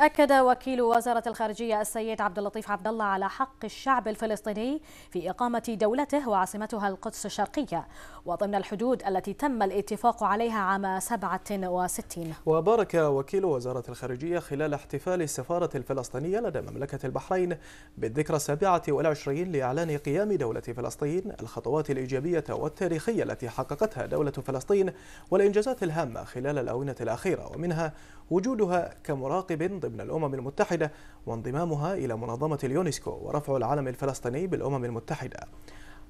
أكد وكيل وزارة الخارجية السيد عبد اللطيف عبد الله على حق الشعب الفلسطيني في إقامة دولته وعاصمتها القدس الشرقية وضمن الحدود التي تم الاتفاق عليها عام 67 وبارك وكيل وزارة الخارجية خلال احتفال السفارة الفلسطينية لدى مملكة البحرين بالذكرى السابعة والعشرين لإعلان قيام دولة فلسطين الخطوات الإيجابية والتاريخية التي حققتها دولة فلسطين والإنجازات الهامة خلال الآونة الأخيرة ومنها وجودها كمراقب ضمن الأمم المتحدة وانضمامها إلى منظمة اليونسكو ورفع العلم الفلسطيني بالأمم المتحدة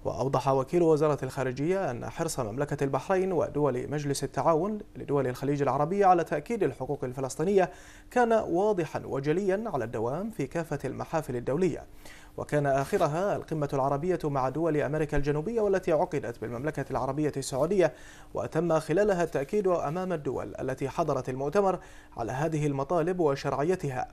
وأوضح وكيل وزارة الخارجية أن حرص مملكة البحرين ودول مجلس التعاون لدول الخليج العربية على تأكيد الحقوق الفلسطينية كان واضحا وجليا على الدوام في كافة المحافل الدولية وكان آخرها القمة العربية مع دول أمريكا الجنوبية والتي عقدت بالمملكة العربية السعودية وتم خلالها التأكيد أمام الدول التي حضرت المؤتمر على هذه المطالب وشرعيتها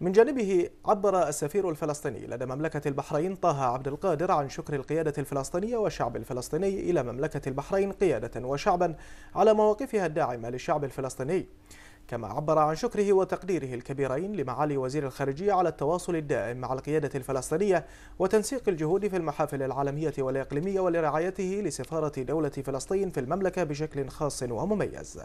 من جانبه عبر السفير الفلسطيني لدى مملكة البحرين طه عبد القادر عن شكر القيادة الفلسطينية والشعب الفلسطيني إلى مملكة البحرين قيادة وشعبا على مواقفها الداعمة للشعب الفلسطيني كما عبر عن شكره وتقديره الكبيرين لمعالي وزير الخارجية على التواصل الدائم مع القيادة الفلسطينية وتنسيق الجهود في المحافل العالمية والإقليمية ولرعايته لسفارة دولة فلسطين في المملكة بشكل خاص ومميز